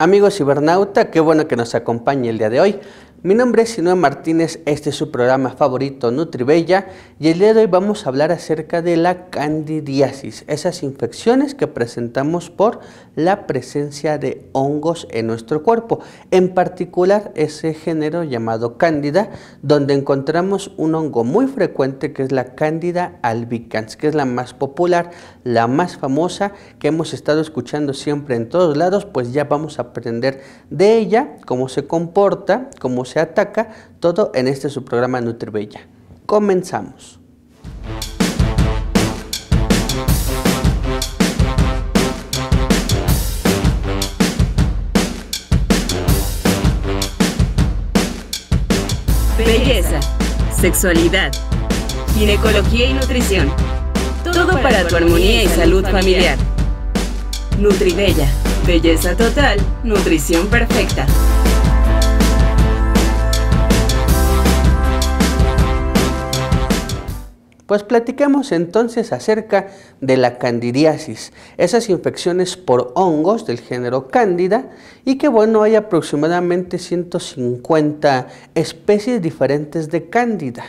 Amigos cibernauta, qué bueno que nos acompañe el día de hoy. Mi nombre es Sinoa Martínez, este es su programa favorito Nutribella y el día de hoy vamos a hablar acerca de la candidiasis, esas infecciones que presentamos por la presencia de hongos en nuestro cuerpo, en particular ese género llamado cándida, donde encontramos un hongo muy frecuente que es la cándida albicans, que es la más popular, la más famosa que hemos estado escuchando siempre en todos lados, pues ya vamos a aprender de ella, cómo se comporta, cómo se ataca, todo en este su programa NutriBella. Comenzamos. Belleza, sexualidad, ginecología y nutrición. Todo para tu armonía y salud familiar. NutriBella, belleza total, nutrición perfecta. Pues platicamos entonces acerca de la candidiasis, esas infecciones por hongos del género cándida y que bueno, hay aproximadamente 150 especies diferentes de cándida.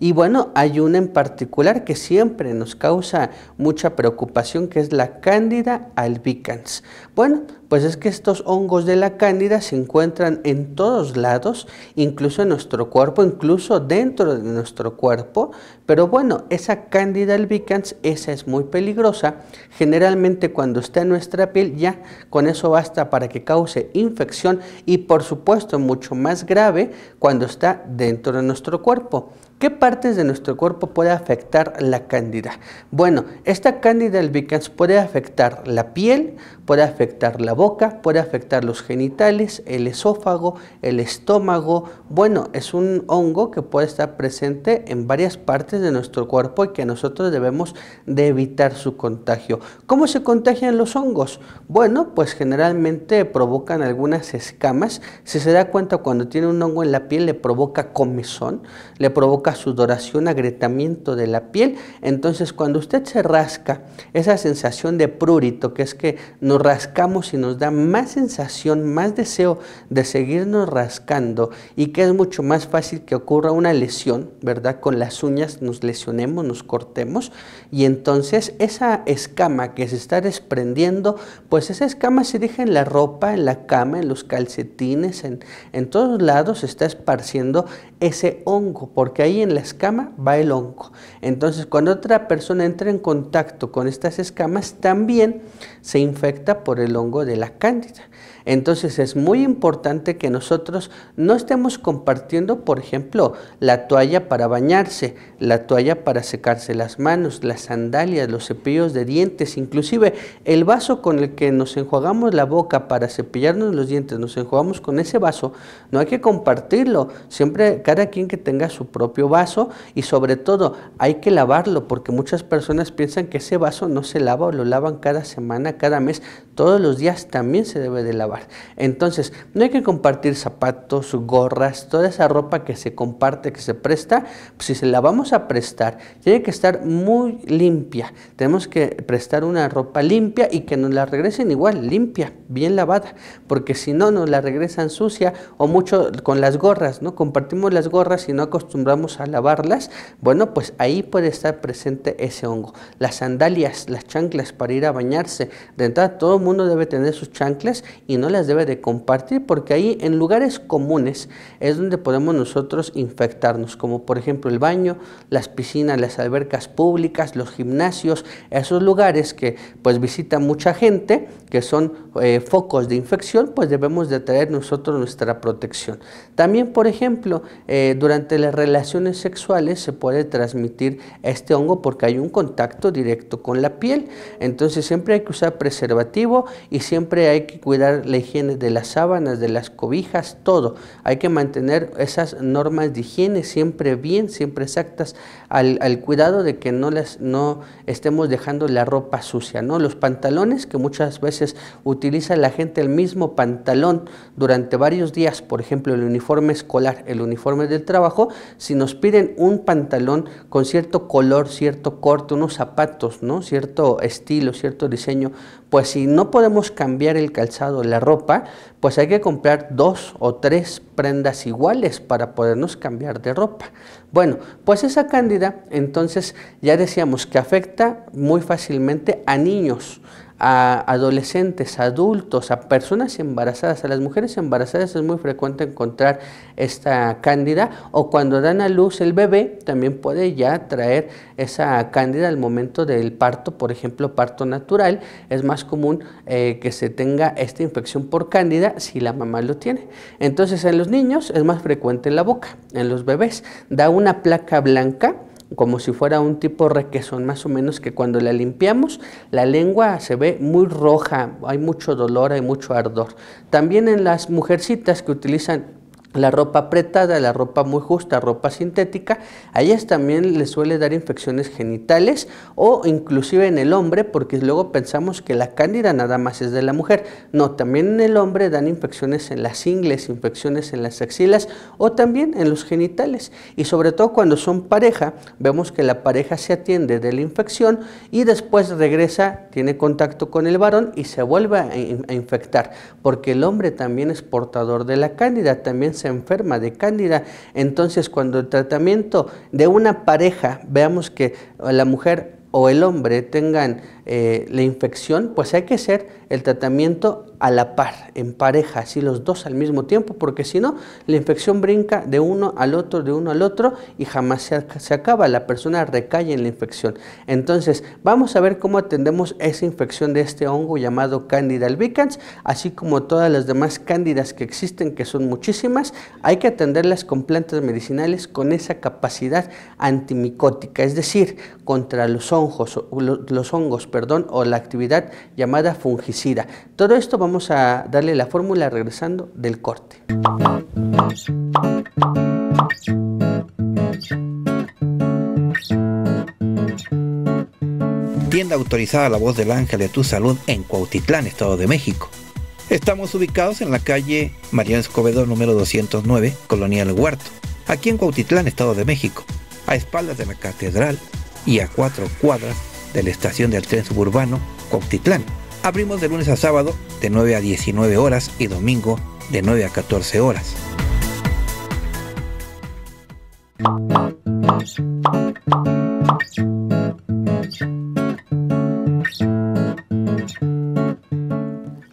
Y bueno, hay una en particular que siempre nos causa mucha preocupación, que es la Cándida albicans. Bueno, pues es que estos hongos de la cándida se encuentran en todos lados, incluso en nuestro cuerpo, incluso dentro de nuestro cuerpo. Pero bueno, esa cándida albicans, esa es muy peligrosa. Generalmente cuando está en nuestra piel ya con eso basta para que cause infección y por supuesto mucho más grave cuando está dentro de nuestro cuerpo. ¿Qué partes de nuestro cuerpo puede afectar la cándida? Bueno, esta cándida albicans puede afectar la piel, puede afectar la boca, boca, puede afectar los genitales, el esófago, el estómago. Bueno, es un hongo que puede estar presente en varias partes de nuestro cuerpo y que nosotros debemos de evitar su contagio. ¿Cómo se contagian los hongos? Bueno, pues generalmente provocan algunas escamas. Si se da cuenta cuando tiene un hongo en la piel le provoca comezón, le provoca sudoración, agrietamiento de la piel. Entonces cuando usted se rasca, esa sensación de prurito, que es que nos rascamos y nos da más sensación, más deseo de seguirnos rascando y que es mucho más fácil que ocurra una lesión, ¿verdad? Con las uñas nos lesionemos, nos cortemos y entonces esa escama que se está desprendiendo, pues esa escama se deja en la ropa, en la cama, en los calcetines, en, en todos lados se está esparciendo ese hongo, porque ahí en la escama va el hongo. Entonces cuando otra persona entra en contacto con estas escamas, también se infecta por el hongo de la cándida. Entonces es muy importante que nosotros no estemos compartiendo, por ejemplo, la toalla para bañarse, la toalla para secarse las manos, las sandalias, los cepillos de dientes, inclusive el vaso con el que nos enjuagamos la boca para cepillarnos los dientes, nos enjuagamos con ese vaso, no hay que compartirlo, siempre cada quien que tenga su propio vaso y sobre todo hay que lavarlo porque muchas personas piensan que ese vaso no se lava o lo lavan cada semana, cada mes, todos los días también se debe de lavar. Entonces, no hay que compartir zapatos, gorras, toda esa ropa que se comparte, que se presta, pues, si se la vamos a prestar, tiene que estar muy limpia. Tenemos que prestar una ropa limpia y que nos la regresen igual, limpia, bien lavada, porque si no nos la regresan sucia o mucho con las gorras, ¿no? Compartimos las gorras y no acostumbramos a lavarlas, bueno, pues ahí puede estar presente ese hongo. Las sandalias, las chanclas para ir a bañarse, de entrada todo el mundo debe tener sus chanclas y no las debe de compartir porque ahí en lugares comunes es donde podemos nosotros infectarnos, como por ejemplo el baño, las piscinas, las albercas públicas, los gimnasios, esos lugares que pues visita mucha gente, que son eh, focos de infección, pues debemos de traer nosotros nuestra protección. También por ejemplo, eh, durante las relaciones sexuales se puede transmitir este hongo porque hay un contacto directo con la piel, entonces siempre hay que usar preservativo y siempre siempre hay que cuidar la higiene de las sábanas, de las cobijas, todo. Hay que mantener esas normas de higiene siempre bien, siempre exactas, al, al cuidado de que no, las, no estemos dejando la ropa sucia. ¿no? Los pantalones, que muchas veces utiliza la gente el mismo pantalón durante varios días, por ejemplo, el uniforme escolar, el uniforme del trabajo, si nos piden un pantalón con cierto color, cierto corte, unos zapatos, ¿no? cierto estilo, cierto diseño, pues si no podemos cambiar, cambiar el calzado, la ropa, pues hay que comprar dos o tres prendas iguales para podernos cambiar de ropa. Bueno, pues esa cándida, entonces ya decíamos que afecta muy fácilmente a niños, a adolescentes, adultos, a personas embarazadas, a las mujeres embarazadas es muy frecuente encontrar esta cándida o cuando dan a luz el bebé también puede ya traer esa cándida al momento del parto, por ejemplo parto natural, es más común eh, que se tenga esta infección por cándida si la mamá lo tiene. Entonces en los niños es más frecuente en la boca, en los bebés da una placa blanca, como si fuera un tipo requesón más o menos que cuando la limpiamos la lengua se ve muy roja, hay mucho dolor, hay mucho ardor. También en las mujercitas que utilizan la ropa apretada, la ropa muy justa, ropa sintética, a ellas también les suele dar infecciones genitales o inclusive en el hombre, porque luego pensamos que la cándida nada más es de la mujer. No, también en el hombre dan infecciones en las ingles, infecciones en las axilas o también en los genitales. Y sobre todo cuando son pareja, vemos que la pareja se atiende de la infección y después regresa, tiene contacto con el varón y se vuelve a, infectar, porque el hombre también es portador de la cándida, también se enferma de cándida. Entonces, cuando el tratamiento de una pareja, veamos que la mujer o el hombre tengan eh, la infección, pues hay que hacer el tratamiento a la par, en pareja, así los dos al mismo tiempo, porque si no, la infección brinca de uno al otro, de uno al otro y jamás se, acaba, la persona recae en la infección. Entonces, vamos a ver cómo atendemos esa infección de este hongo llamado Candida albicans, así como todas las demás cándidas que existen, que son muchísimas, hay que atenderlas con plantas medicinales con esa capacidad antimicótica, es decir, contra los hongos, los hongos, perdón, o la actividad llamada fungicida. Todo esto vamos vamos a darle la fórmula regresando del corte. Tienda autorizada La Voz del Ángel de Tu Salud en Cuautitlán, Estado de México. Estamos ubicados en la calle Mariano Escobedo número 209, Colonia El Huerto, aquí en Cuautitlán, Estado de México, a espaldas de la catedral y a cuatro cuadras de la estación del tren suburbano Cuautitlán. Abrimos de lunes a sábado de 9 a 19 horas y domingo de 9 a 14 horas.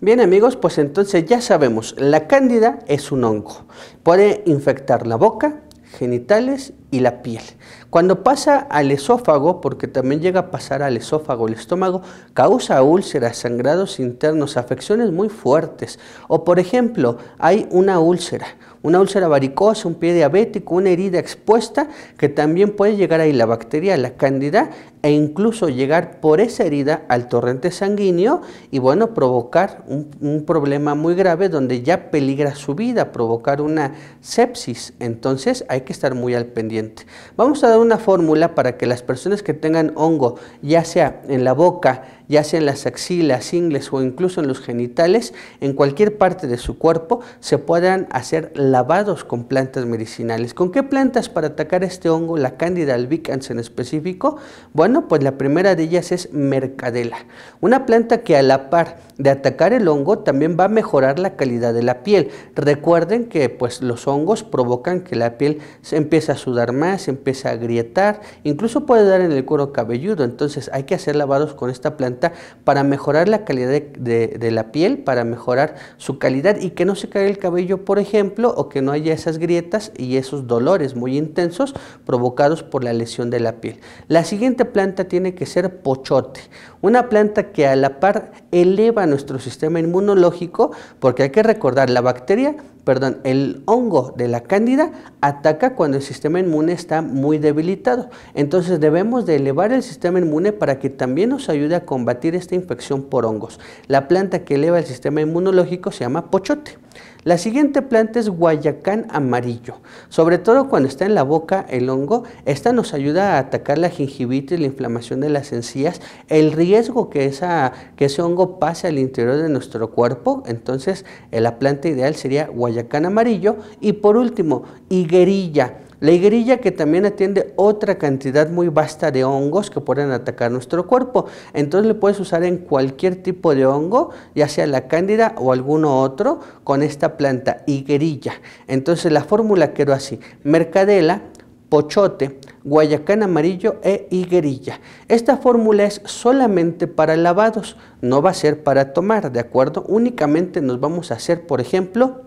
Bien amigos, pues entonces ya sabemos, la cándida es un hongo. Puede infectar la boca, genitales y la piel. Cuando pasa al esófago, porque también llega a pasar al esófago, el estómago causa úlceras, sangrados internos, afecciones muy fuertes. O por ejemplo, hay una úlcera, una úlcera varicosa, un pie diabético, una herida expuesta que también puede llegar ahí la bacteria, la candida e incluso llegar por esa herida al torrente sanguíneo y bueno, provocar un, problema muy grave donde ya peligra su vida, provocar una sepsis. Entonces hay que estar muy al pendiente. Vamos a dar una fórmula para que las personas que tengan hongo, ya sea en la boca, ya sea en las axilas, ingles o incluso en los genitales, en cualquier parte de su cuerpo, se puedan hacer lavados con plantas medicinales. ¿Con qué plantas para atacar este hongo, la Candida albicans en específico? Bueno, bueno, pues la primera de ellas es mercadela, una planta que a la par de atacar el hongo también va a mejorar la calidad de la piel. Recuerden que pues los hongos provocan que la piel se empiece a sudar más, se empiece a agrietar, incluso puede dar en el cuero cabelludo, entonces hay que hacer lavados con esta planta para mejorar la calidad de, la piel, para mejorar su calidad y que no se caiga el cabello, por ejemplo, o que no haya esas grietas y esos dolores muy intensos provocados por la lesión de la piel. La siguiente planta planta tiene que ser pochote, una planta que a la par eleva nuestro sistema inmunológico, porque hay que recordar, la bacteria perdón, el hongo de la cándida ataca cuando el sistema inmune está muy debilitado. Entonces debemos de elevar el sistema inmune para que también nos ayude a combatir esta infección por hongos. La planta que eleva el sistema inmunológico se llama pochote. La siguiente planta es guayacán amarillo. Sobre todo cuando está en la boca el hongo, esta nos ayuda a atacar la gingivitis, la inflamación de las encías, el riesgo que, que ese hongo pase al interior de nuestro cuerpo. Entonces, eh, la planta ideal sería guayacán Guayacán Amarillo y por último, higuerilla. La higuerilla que también atiende otra cantidad muy vasta de hongos que pueden atacar nuestro cuerpo. Entonces le puedes usar en cualquier tipo de hongo, ya sea la cándida o alguno otro, con esta planta higuerilla. Entonces la fórmula quiero así, mercadela, pochote, guayacán amarillo e higuerilla. Esta fórmula es solamente para lavados, no va a ser para tomar, ¿de acuerdo? Únicamente nos vamos a hacer, por ejemplo,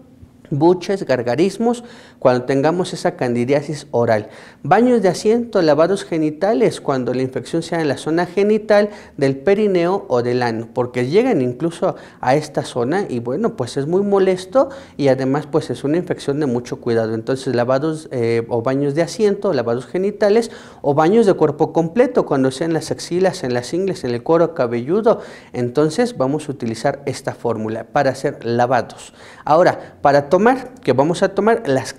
buches, gargarismos, cuando tengamos esa candidiasis oral. Baños de asiento, lavados genitales, cuando la infección sea en la zona genital del perineo o del ano, porque llegan incluso a esta zona y bueno, pues es muy molesto y además pues es una infección de mucho cuidado. Entonces lavados eh, o baños de asiento, lavados genitales o baños de cuerpo completo, cuando sean las axilas, en las ingles, en el cuero cabelludo, entonces vamos a utilizar esta fórmula para hacer lavados. Ahora, para tomar, que vamos a tomar las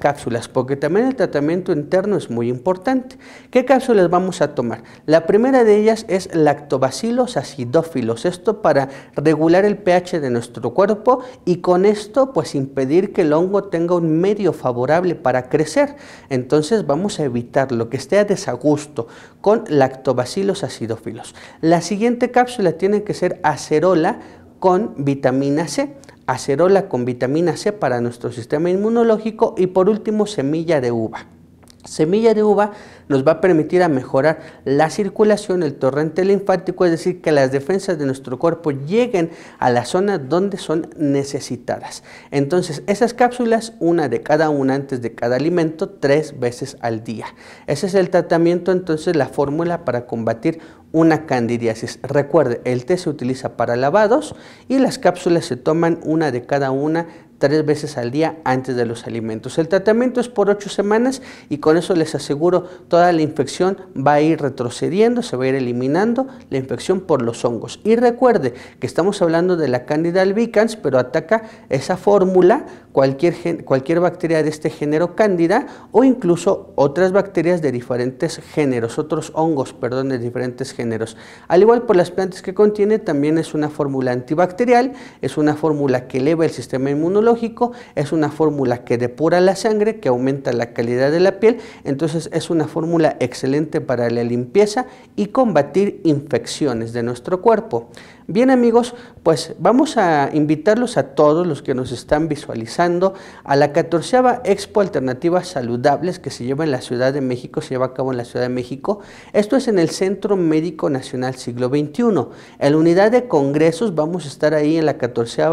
porque también el tratamiento interno es muy importante. ¿Qué cápsulas vamos a tomar? La primera de ellas es lactobacilos acidófilos, esto para regular el pH de nuestro cuerpo y con esto pues impedir que el hongo tenga un medio favorable para crecer. Entonces vamos a evitar lo que esté a desagusto con lactobacilos acidófilos. La siguiente cápsula tiene que ser acerola con vitamina C acerola con vitamina C para nuestro sistema inmunológico y por último semilla de uva. Semilla de uva nos va a permitir a mejorar la circulación, el torrente linfático, es decir, que las defensas de nuestro cuerpo lleguen a la zona donde son necesitadas. Entonces, esas cápsulas, una de cada una antes de cada alimento, tres veces al día. Ese es el tratamiento, entonces, la fórmula para combatir una candidiasis. Recuerde, el té se utiliza para lavados y las cápsulas se toman una de cada una tres veces al día antes de los alimentos. El tratamiento es por ocho semanas y con eso les aseguro toda la infección va a ir retrocediendo, se va a ir eliminando la infección por los hongos. Y recuerde que estamos hablando de la Candida albicans, pero ataca esa fórmula cualquier, cualquier bacteria de este género Candida o incluso otras bacterias de diferentes géneros, otros hongos, perdón, de diferentes géneros. Al igual por las plantas que contiene, también es una fórmula antibacterial, es una fórmula que eleva el sistema inmunológico es una fórmula que depura la sangre, que aumenta la calidad de la piel, entonces es una fórmula excelente para la limpieza y combatir infecciones de nuestro cuerpo. Bien amigos, pues vamos a invitarlos a todos los que nos están visualizando a la 14 Expo Alternativas Saludables que se lleva en la Ciudad de México, se lleva a cabo en la Ciudad de México. Esto es en el Centro Médico Nacional Siglo XXI. En la unidad de congresos vamos a estar ahí en la 14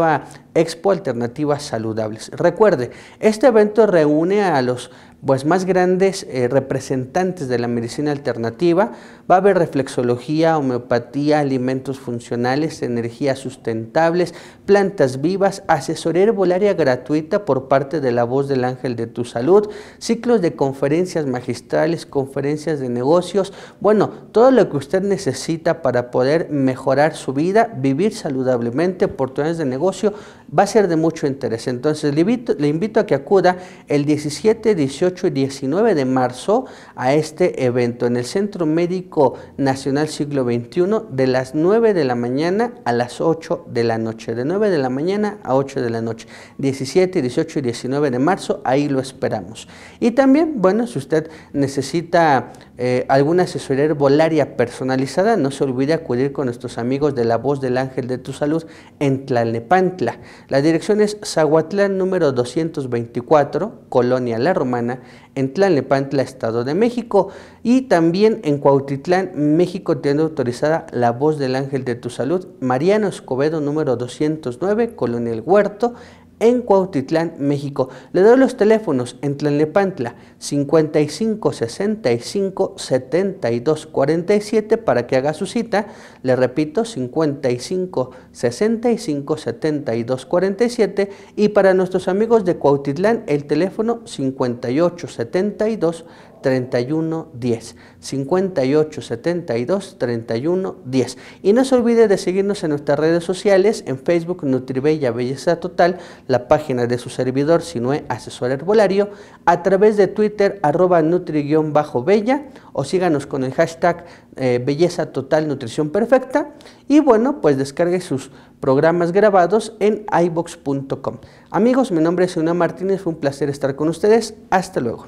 Expo Alternativas Saludables. Recuerde, este evento reúne a los pues más grandes eh, representantes de la medicina alternativa. Va a haber reflexología, homeopatía, alimentos funcionales, energías sustentables, plantas vivas, asesoría herbolaria gratuita por parte de la voz del ángel de tu salud, ciclos de conferencias magistrales, conferencias de negocios, bueno, todo lo que usted necesita para poder mejorar su vida, vivir saludablemente, oportunidades de negocio, va a ser de mucho interés. Entonces le invito, le invito a que acuda el 17, 18, y 19 de marzo a este evento en el Centro Médico Nacional Siglo XXI de las 9 de la mañana a las 8 de la noche, de 9 de la mañana a 8 de la noche, 17, 18 y 19 de marzo, ahí lo esperamos. Y también, bueno, si usted necesita eh, alguna asesoría herbolaria personalizada, no se olvide acudir con nuestros amigos de La Voz del Ángel de tu Salud en Tlalnepantla. La dirección es Zahuatlán número 224, Colonia La Romana, en Tlalnepantla, Estado de México. Y también en Cuautitlán, México, teniendo autorizada La Voz del Ángel de tu Salud, Mariano Escobedo número 209, Colonia El Huerto, en Cuautitlán, México. Le doy los teléfonos en Tlanlepantla 55 65 72 47 para que haga su cita. Le repito, 55 65 72 47 y para nuestros amigos de Cuautitlán el teléfono 58 72 31 10 58 72 31 10 y no se olvide de seguirnos en nuestras redes sociales en Facebook Nutribella Belleza Total la página de su servidor si no es Asesor Herbolario a través de Twitter arroba Nutri-Bella o síganos con el hashtag eh, Belleza Total Nutrición Perfecta y bueno, pues descargue sus programas grabados en ibox.com. Amigos, mi nombre es Una Martínez, fue un placer estar con ustedes. Hasta luego.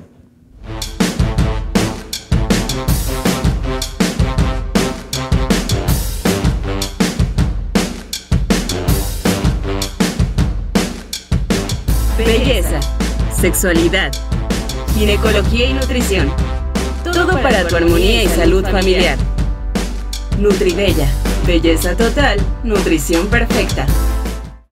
Belleza, sexualidad, ginecología y nutrición. Todo para tu armonía y salud familiar. Nutribella Belleza total, nutrición perfecta.